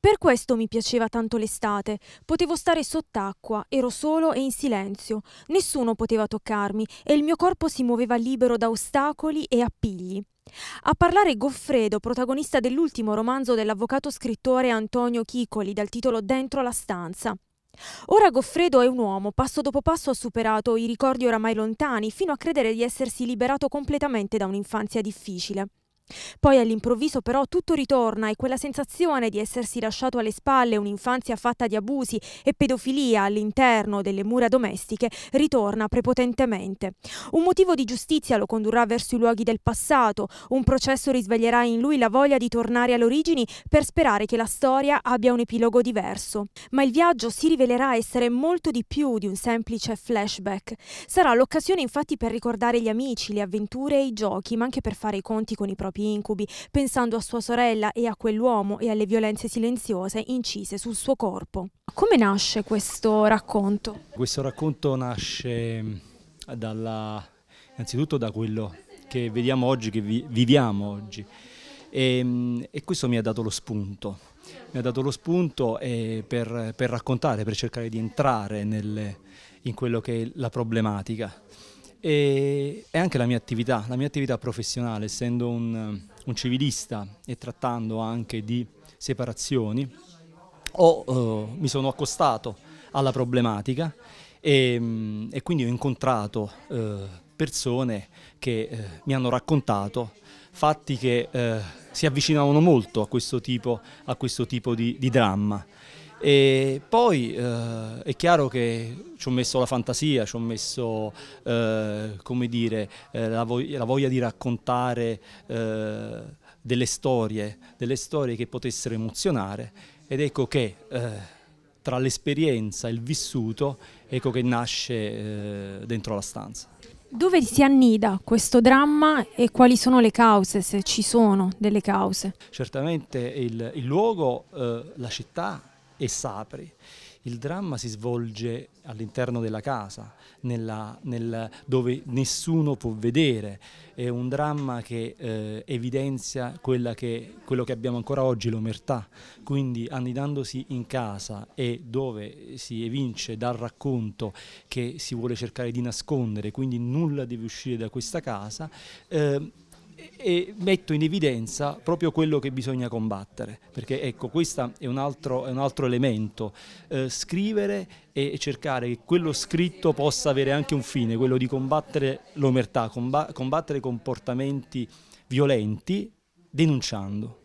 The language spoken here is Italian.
Per questo mi piaceva tanto l'estate. Potevo stare sott'acqua, ero solo e in silenzio. Nessuno poteva toccarmi e il mio corpo si muoveva libero da ostacoli e appigli. A parlare Goffredo, protagonista dell'ultimo romanzo dell'avvocato scrittore Antonio Chicoli dal titolo Dentro la stanza. Ora Goffredo è un uomo, passo dopo passo ha superato i ricordi oramai lontani, fino a credere di essersi liberato completamente da un'infanzia difficile. Poi all'improvviso però tutto ritorna e quella sensazione di essersi lasciato alle spalle un'infanzia fatta di abusi e pedofilia all'interno delle mura domestiche ritorna prepotentemente. Un motivo di giustizia lo condurrà verso i luoghi del passato, un processo risveglierà in lui la voglia di tornare alle origini per sperare che la storia abbia un epilogo diverso. Ma il viaggio si rivelerà essere molto di più di un semplice flashback. Sarà l'occasione infatti per ricordare gli amici, le avventure e i giochi, ma anche per fare i conti con i propri tempi incubi, pensando a sua sorella e a quell'uomo e alle violenze silenziose incise sul suo corpo. Come nasce questo racconto? Questo racconto nasce mm, dalla, innanzitutto da quello che vediamo oggi, che vi, viviamo oggi. E, mm, e, questo mi ha dato lo spunto, mi ha dato lo spunto eh, per, per, raccontare, per cercare di entrare nel, in quello che è la problematica e, e anche la mia attività, la mia attività professionale, essendo un, un civilista e trattando anche di separazioni, ho, eh, mi sono accostato alla problematica e, mm, e quindi ho incontrato eh, persone che eh, mi hanno raccontato fatti che eh, si avvicinavano molto a questo tipo, a questo tipo di, di dramma. E poi eh, è chiaro che ci ho messo la fantasia, ci ho messo eh, dire, eh, la, vog la, voglia di raccontare eh, delle storie, delle storie che potessero emozionare ed ecco che eh, tra l'esperienza e il vissuto ecco che nasce eh, dentro la stanza. Dove si annida questo dramma e quali sono le cause, se ci sono delle cause? Certamente il, il luogo, la città e Sapri. Il dramma si svolge all'interno della casa, nella, nel, dove nessuno può vedere. È un dramma che eh, evidenzia che, quello che abbiamo ancora oggi, l'omertà. Quindi annidandosi in casa e dove si evince dal racconto che si vuole cercare di nascondere, quindi nulla deve uscire da questa casa, eh, e metto in evidenza proprio quello che bisogna combattere, perché ecco, questo è un altro, è un altro elemento, eh, scrivere e cercare che quello scritto possa avere anche un fine, quello di combattere l'omertà, combattere comportamenti violenti denunciando.